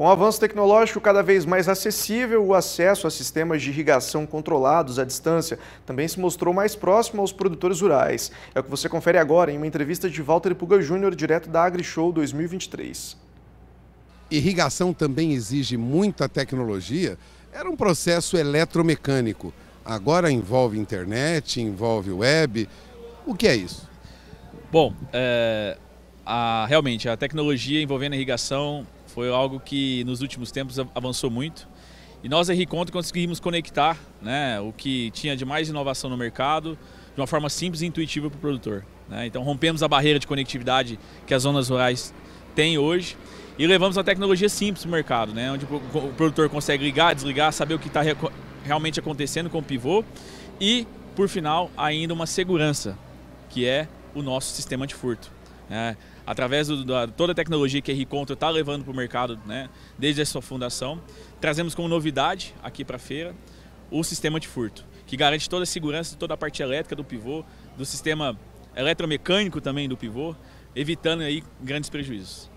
Com o avanço tecnológico cada vez mais acessível, o acesso a sistemas de irrigação controlados à distância também se mostrou mais próximo aos produtores rurais. É o que você confere agora em uma entrevista de Walter Puga Júnior, direto da AgriShow 2023. Irrigação também exige muita tecnologia. Era um processo eletromecânico. Agora envolve internet, envolve web. O que é isso? Bom, é, a, realmente, a tecnologia envolvendo a irrigação foi algo que nos últimos tempos avançou muito. E nós, a Riconto, conseguimos conectar né, o que tinha de mais inovação no mercado de uma forma simples e intuitiva para o produtor. Né? Então, rompemos a barreira de conectividade que as zonas rurais têm hoje e levamos uma tecnologia simples para o mercado, né? onde o produtor consegue ligar, desligar, saber o que está realmente acontecendo com o pivô e, por final, ainda uma segurança, que é o nosso sistema de furto. Né? Através do, da toda a tecnologia que a Ricontra está levando para o mercado né? desde a sua fundação, trazemos como novidade aqui para a feira o sistema de furto, que garante toda a segurança, toda a parte elétrica do pivô, do sistema eletromecânico também do pivô, evitando aí grandes prejuízos.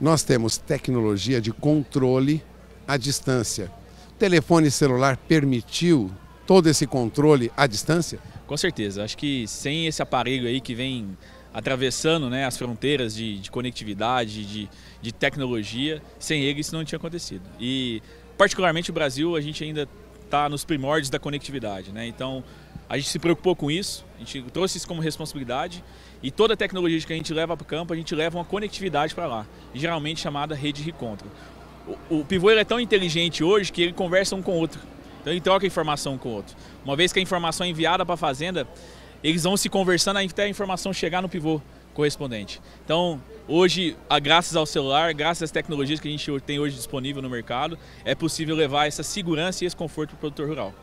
Nós temos tecnologia de controle à distância. O telefone celular permitiu todo esse controle à distância? Com certeza. Acho que sem esse aparelho aí que vem atravessando né, as fronteiras de, de conectividade, de, de, tecnologia. Sem ele isso não tinha acontecido. E particularmente o Brasil, a gente ainda está nos primórdios da conectividade. Né? Então a gente se preocupou com isso, a gente trouxe isso como responsabilidade e toda a tecnologia que a gente leva para o campo, a gente leva uma conectividade para lá, geralmente chamada rede de encontro. O, o pivô é tão inteligente hoje que ele conversa um com o outro. Então ele troca informação com o outro. Uma vez que a informação é enviada para a fazenda, eles vão se conversando até a informação chegar no pivô correspondente. Então, hoje, a, graças ao celular, graças às tecnologias que a gente tem hoje disponível no mercado, é possível levar essa segurança e esse conforto para o produtor rural.